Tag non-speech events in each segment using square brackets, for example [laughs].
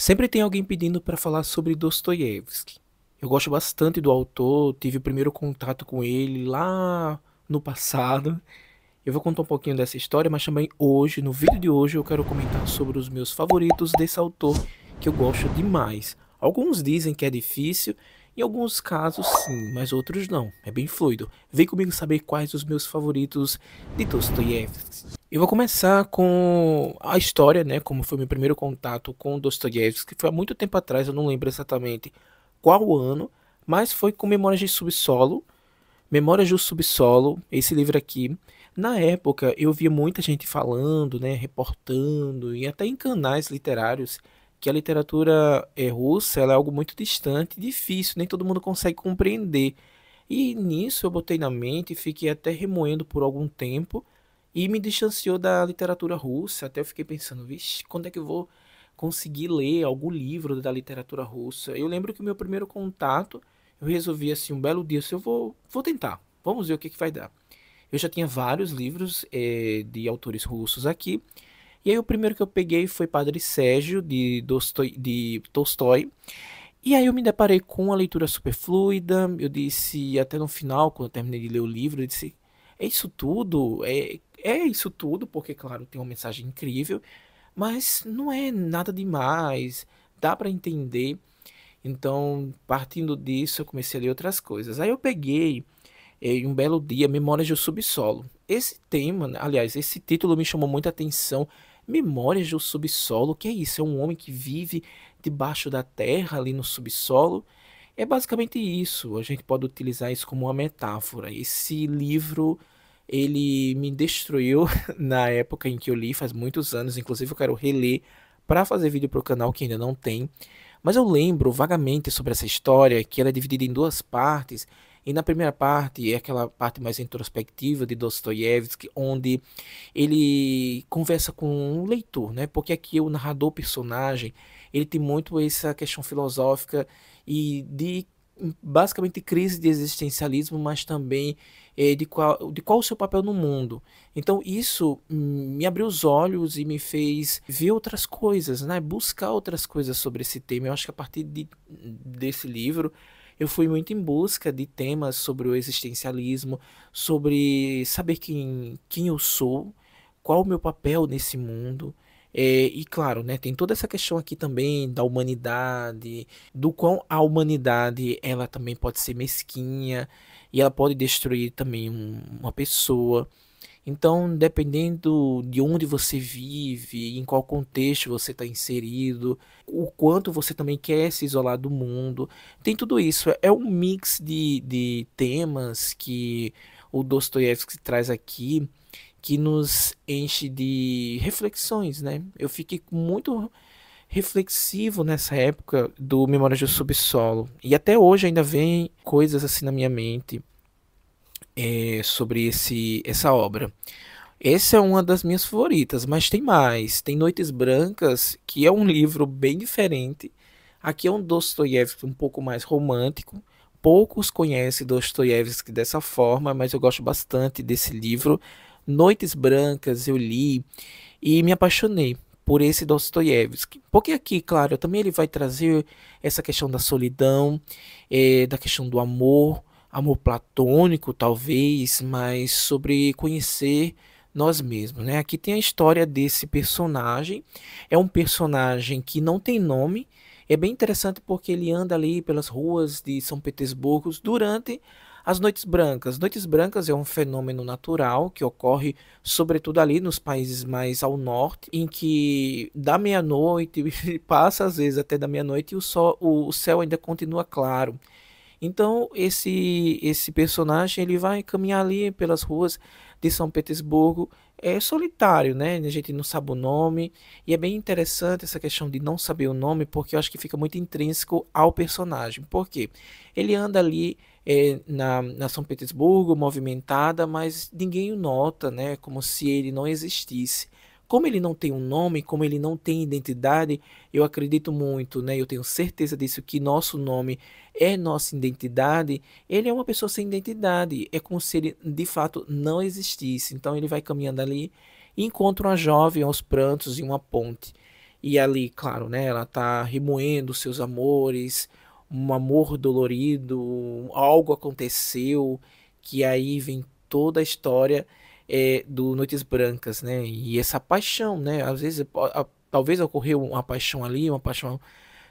Sempre tem alguém pedindo para falar sobre Dostoiévski. Eu gosto bastante do autor, tive o primeiro contato com ele lá no passado. Eu vou contar um pouquinho dessa história, mas também hoje, no vídeo de hoje, eu quero comentar sobre os meus favoritos desse autor que eu gosto demais. Alguns dizem que é difícil, em alguns casos sim, mas outros não. É bem fluido. Vem comigo saber quais os meus favoritos de Dostoiévski. Eu vou começar com a história, né? Como foi meu primeiro contato com Dostoiévski, que foi há muito tempo atrás, eu não lembro exatamente qual ano, mas foi com Memórias de Subsolo. Memórias do Subsolo, esse livro aqui. Na época eu via muita gente falando, né, reportando e até em canais literários que a literatura é russa é algo muito distante, difícil, nem todo mundo consegue compreender. E nisso eu botei na mente e fiquei até remoendo por algum tempo e me distanciou da literatura russa. Até eu fiquei pensando, vixe, quando é que eu vou conseguir ler algum livro da literatura russa? Eu lembro que o meu primeiro contato, eu resolvi assim um belo dia, assim, eu vou, vou tentar, vamos ver o que, que vai dar. Eu já tinha vários livros é, de autores russos aqui e aí o primeiro que eu peguei foi Padre Sérgio, de, de Tolstói. E aí eu me deparei com uma leitura super fluida, eu disse até no final, quando eu terminei de ler o livro, eu disse, é isso tudo? É, é isso tudo, porque claro, tem uma mensagem incrível, mas não é nada demais, dá para entender. Então, partindo disso, eu comecei a ler outras coisas. Aí eu peguei, em eh, um belo dia, Memórias do Subsolo. Esse tema, né, aliás, esse título me chamou muita atenção. Memórias do subsolo, o que é isso? É um homem que vive debaixo da terra, ali no subsolo. É basicamente isso. A gente pode utilizar isso como uma metáfora. Esse livro ele me destruiu [laughs] na época em que eu li, faz muitos anos. Inclusive, eu quero reler para fazer vídeo para o canal que ainda não tem. Mas eu lembro vagamente sobre essa história, que ela é dividida em duas partes e na primeira parte, é aquela parte mais introspectiva de Dostoiévski, onde ele conversa com o leitor, né? Porque aqui o narrador personagem, ele tem muito essa questão filosófica e de basicamente crise de existencialismo, mas também é, de, qual, de qual o seu papel no mundo. Então isso me abriu os olhos e me fez ver outras coisas, né? buscar outras coisas sobre esse tema. Eu acho que a partir de, desse livro eu fui muito em busca de temas sobre o existencialismo, sobre saber quem, quem eu sou, qual o meu papel nesse mundo. É, e claro, né, tem toda essa questão aqui também da humanidade, do quão a humanidade ela também pode ser mesquinha e ela pode destruir também um, uma pessoa. Então, dependendo de onde você vive, em qual contexto você está inserido, o quanto você também quer se isolar do mundo, tem tudo isso. É, é um mix de, de temas que o Dostoiévski traz aqui que nos enche de reflexões, né? Eu fiquei muito reflexivo nessa época do Memórias do Subsolo. E até hoje ainda vem coisas assim na minha mente é, sobre esse, essa obra. Essa é uma das minhas favoritas, mas tem mais. Tem Noites Brancas, que é um livro bem diferente. Aqui é um Dostoiévski um pouco mais romântico. Poucos conhecem Dostoiévski dessa forma, mas eu gosto bastante desse livro. Noites Brancas eu li e me apaixonei por esse Dostoiévski. Porque aqui, claro, também ele vai trazer essa questão da solidão, eh, da questão do amor, amor platônico, talvez, mas sobre conhecer nós mesmos, né? Aqui tem a história desse personagem. É um personagem que não tem nome. É bem interessante porque ele anda ali pelas ruas de São Petersburgo durante as noites brancas. Noites brancas é um fenômeno natural que ocorre sobretudo ali nos países mais ao norte, em que da meia-noite [laughs] passa às vezes até da meia-noite e o, sol, o céu ainda continua claro. Então, esse esse personagem, ele vai caminhar ali pelas ruas de São Petersburgo, é solitário, né? A gente não sabe o nome, e é bem interessante essa questão de não saber o nome, porque eu acho que fica muito intrínseco ao personagem. Por quê? Ele anda ali é, na, na São Petersburgo, movimentada, mas ninguém o nota, né? Como se ele não existisse. Como ele não tem um nome, como ele não tem identidade, eu acredito muito, né? Eu tenho certeza disso que nosso nome é nossa identidade. Ele é uma pessoa sem identidade, é como se ele de fato não existisse. Então ele vai caminhando ali e encontra uma jovem aos prantos em uma ponte. E ali, claro, né, ela tá remoendo seus amores, um amor dolorido, algo aconteceu que aí vem toda a história é, do Noites Brancas, né? E essa paixão, né? Às vezes, a, a, talvez ocorreu uma paixão ali, uma paixão,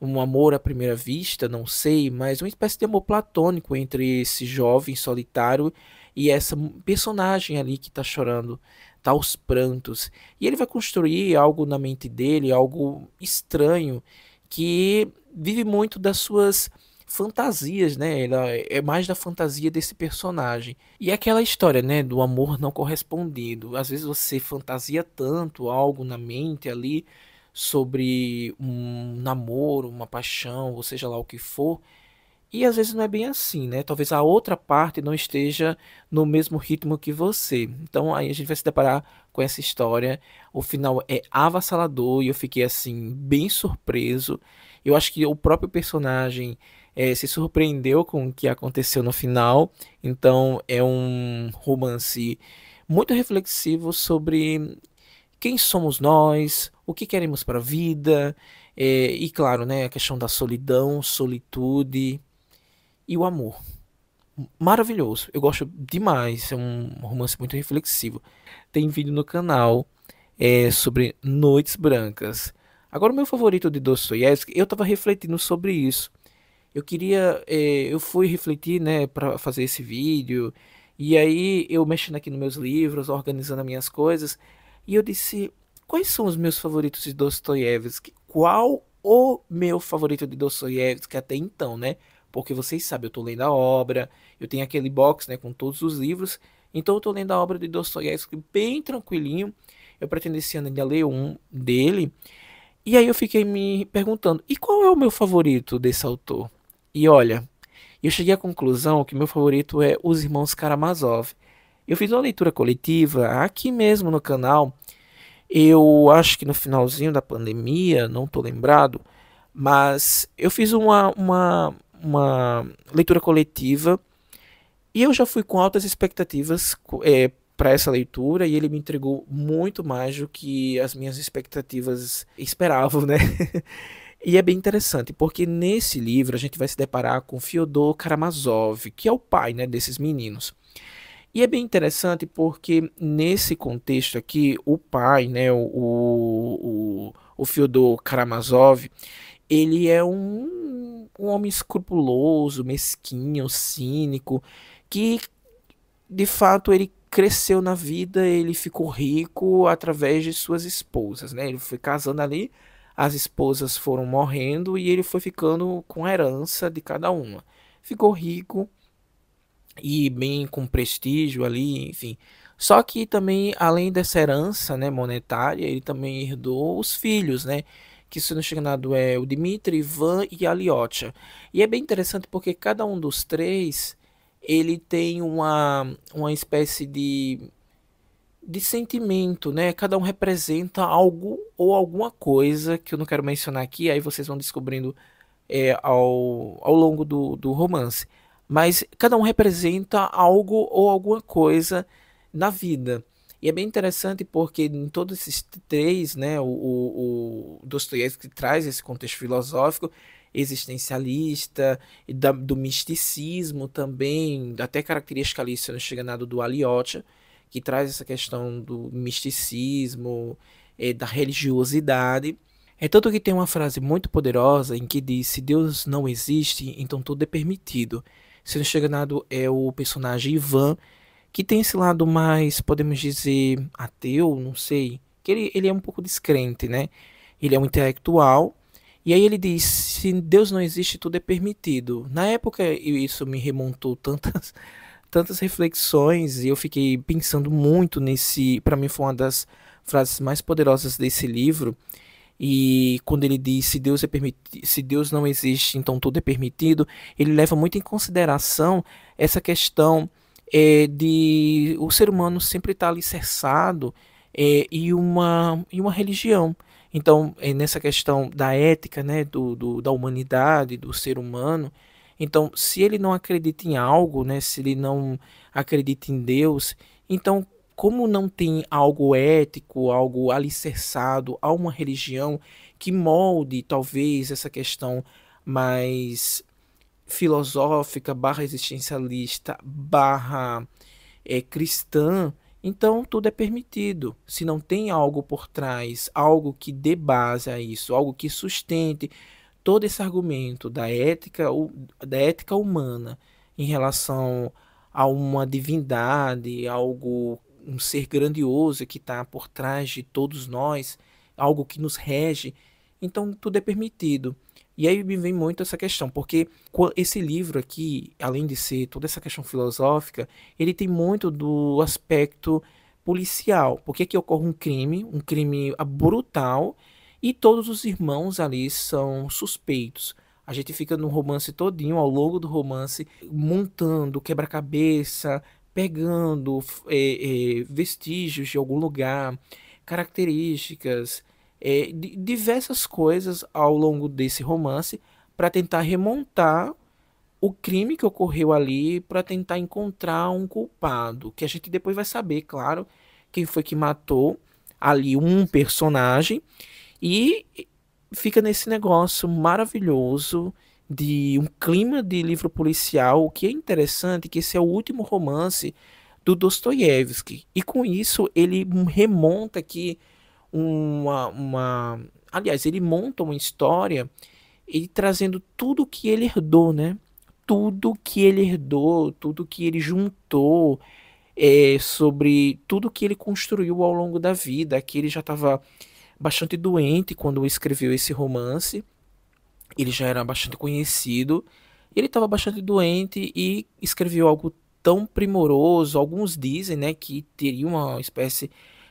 um amor à primeira vista, não sei, mas uma espécie de amor platônico entre esse jovem solitário e essa personagem ali que está chorando, tá aos prantos. E ele vai construir algo na mente dele, algo estranho, que vive muito das suas fantasias, né? Ela é mais da fantasia desse personagem. E é aquela história, né, do amor não correspondido. Às vezes você fantasia tanto algo na mente ali sobre um namoro, uma paixão, ou seja lá o que for, e às vezes não é bem assim, né? Talvez a outra parte não esteja no mesmo ritmo que você. Então aí a gente vai se deparar com essa história. O final é avassalador e eu fiquei assim bem surpreso. Eu acho que o próprio personagem é, se surpreendeu com o que aconteceu no final. Então é um romance muito reflexivo sobre quem somos nós, o que queremos para a vida, é, e claro, né, a questão da solidão, solitude e o amor. Maravilhoso, eu gosto demais, é um romance muito reflexivo. Tem vídeo no canal é, sobre Noites Brancas. Agora, o meu favorito de Dostoiévski, eu estava refletindo sobre isso eu queria, é, eu fui refletir, né, para fazer esse vídeo, e aí eu mexendo aqui nos meus livros, organizando as minhas coisas, e eu disse, quais são os meus favoritos de Dostoiévski? Qual o meu favorito de Dostoiévski até então, né? Porque vocês sabem, eu estou lendo a obra, eu tenho aquele box, né, com todos os livros, então eu estou lendo a obra de Dostoiévski bem tranquilinho, eu pretendo esse ano ainda ler um dele, e aí eu fiquei me perguntando, e qual é o meu favorito desse autor? E olha, eu cheguei à conclusão que meu favorito é Os Irmãos Karamazov. Eu fiz uma leitura coletiva aqui mesmo no canal. Eu acho que no finalzinho da pandemia, não tô lembrado, mas eu fiz uma, uma, uma leitura coletiva e eu já fui com altas expectativas é, para essa leitura e ele me entregou muito mais do que as minhas expectativas esperavam, né? [laughs] E é bem interessante, porque nesse livro a gente vai se deparar com Fyodor Karamazov, que é o pai né, desses meninos. E é bem interessante porque nesse contexto aqui, o pai, né, o, o, o Fyodor Karamazov, ele é um, um homem escrupuloso, mesquinho, cínico, que de fato ele cresceu na vida, ele ficou rico através de suas esposas, né? Ele foi casando ali as esposas foram morrendo e ele foi ficando com a herança de cada uma. Ficou rico e bem com prestígio ali, enfim. Só que também, além dessa herança né, monetária, ele também herdou os filhos, né? Que se não chega nada é o Dimitri, Ivan e a E é bem interessante porque cada um dos três ele tem uma, uma espécie de de sentimento, né? Cada um representa algo ou alguma coisa que eu não quero mencionar aqui, aí vocês vão descobrindo é, ao, ao longo do, do romance. Mas cada um representa algo ou alguma coisa na vida. E é bem interessante porque em todos esses três, né, o, o, o Dostoiévski traz esse contexto filosófico existencialista, da, do misticismo também, até característica ali, se não chega nada, do Aliotia, que traz essa questão do misticismo, eh, da religiosidade. É tanto que tem uma frase muito poderosa em que diz: se Deus não existe, então tudo é permitido. Sendo Chegado é o personagem Ivan, que tem esse lado mais, podemos dizer, ateu, não sei. Que ele, ele é um pouco descrente, né? Ele é um intelectual. E aí ele diz: se Deus não existe, tudo é permitido. Na época, isso me remontou tantas tantas reflexões e eu fiquei pensando muito nesse, para mim foi uma das frases mais poderosas desse livro. E quando ele diz se Deus é se Deus não existe, então tudo é permitido, ele leva muito em consideração essa questão é, de o ser humano sempre estar tá alicerçado é, e uma e uma religião. Então, é nessa questão da ética, né, do, do da humanidade, do ser humano, então, se ele não acredita em algo, né, se ele não acredita em Deus, então como não tem algo ético, algo alicerçado a uma religião que molde talvez essa questão mais filosófica, barra existencialista, barra é, cristã, então tudo é permitido. Se não tem algo por trás, algo que dê base a isso, algo que sustente, todo esse argumento da ética, da ética humana em relação a uma divindade, algo, um ser grandioso que está por trás de todos nós, algo que nos rege, então tudo é permitido. E aí me vem muito essa questão, porque esse livro aqui, além de ser toda essa questão filosófica, ele tem muito do aspecto policial. Porque aqui ocorre um crime, um crime brutal, e todos os irmãos ali são suspeitos. A gente fica no romance todinho, ao longo do romance, montando quebra-cabeça, pegando é, é, vestígios de algum lugar, características, é, diversas coisas ao longo desse romance para tentar remontar o crime que ocorreu ali, para tentar encontrar um culpado, que a gente depois vai saber, claro, quem foi que matou ali um personagem e fica nesse negócio maravilhoso de um clima de livro policial, o que é interessante que esse é o último romance do Dostoiévski. E com isso ele remonta aqui uma, uma, aliás, ele monta uma história e trazendo tudo que ele herdou, né? Tudo que ele herdou, tudo que ele juntou, é, sobre tudo que ele construiu ao longo da vida, que ele já estava bastante doente quando escreveu esse romance. Ele já era bastante conhecido. Ele estava bastante doente e escreveu algo tão primoroso. Alguns dizem, né, que teria uma espécie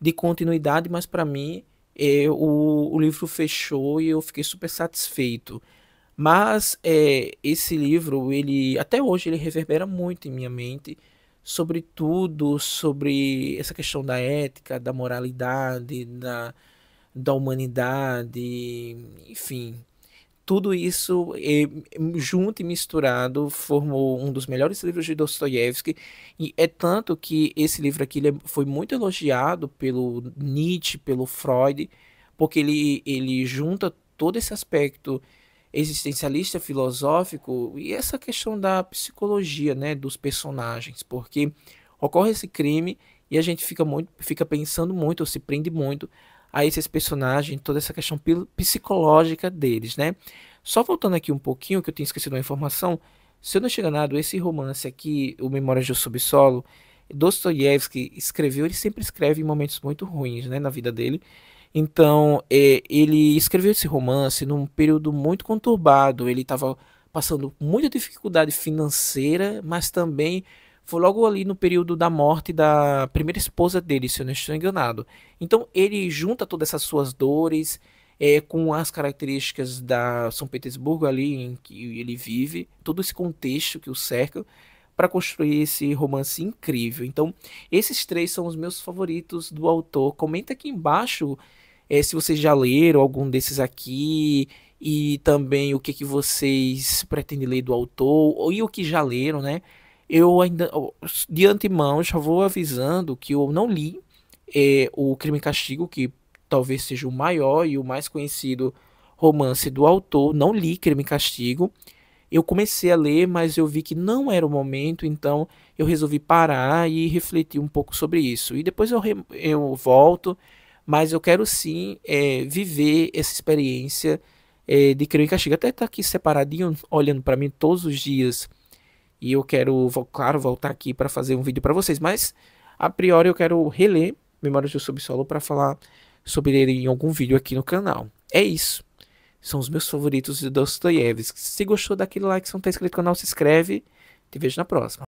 de continuidade, mas para mim é, o, o, livro fechou e eu fiquei super satisfeito. Mas é, esse livro, ele até hoje ele reverbera muito em minha mente sobre tudo sobre essa questão da ética, da moralidade, da, da humanidade, enfim. Tudo isso é, junto e misturado formou um dos melhores livros de Dostoiévski, e é tanto que esse livro aqui é, foi muito elogiado pelo Nietzsche, pelo Freud, porque ele, ele junta todo esse aspecto existencialista filosófico e essa questão da psicologia, né, dos personagens, porque ocorre esse crime e a gente fica muito fica pensando muito, ou se prende muito a esses personagens, toda essa questão psicológica deles, né? Só voltando aqui um pouquinho, que eu tinha esquecido uma informação, se eu não estiver enganado, esse romance aqui, O Memórias do Subsolo, Dostoiévski escreveu, ele sempre escreve em momentos muito ruins, né, na vida dele. Então, é, ele escreveu esse romance num período muito conturbado, ele estava passando muita dificuldade financeira, mas também foi logo ali no período da morte da primeira esposa dele, se eu não estou enganado. Então ele junta todas essas suas dores é, com as características da São Petersburgo ali em que ele vive, todo esse contexto que o cerca para construir esse romance incrível. Então, esses três são os meus favoritos do autor. Comenta aqui embaixo é, se vocês já leram algum desses aqui e também o que, que vocês pretendem ler do autor ou, e o que já leram, né? Eu ainda, de antemão, já vou avisando que eu não li é, o Crime e Castigo, que talvez seja o maior e o mais conhecido romance do autor. Não li Crime e Castigo. Eu comecei a ler, mas eu vi que não era o momento, então eu resolvi parar e refletir um pouco sobre isso. E depois eu, eu volto, mas eu quero sim é, viver essa experiência é, de crime e castigo. Até tá aqui separadinho, olhando para mim todos os dias e eu quero, claro, voltar aqui para fazer um vídeo para vocês, mas a priori eu quero reler Memórias do Subsolo para falar sobre ele em algum vídeo aqui no canal. É isso. São os meus favoritos de Dostoiévski. Se gostou, daquele like. Se não está inscrito no canal, se inscreve. Te vejo na próxima.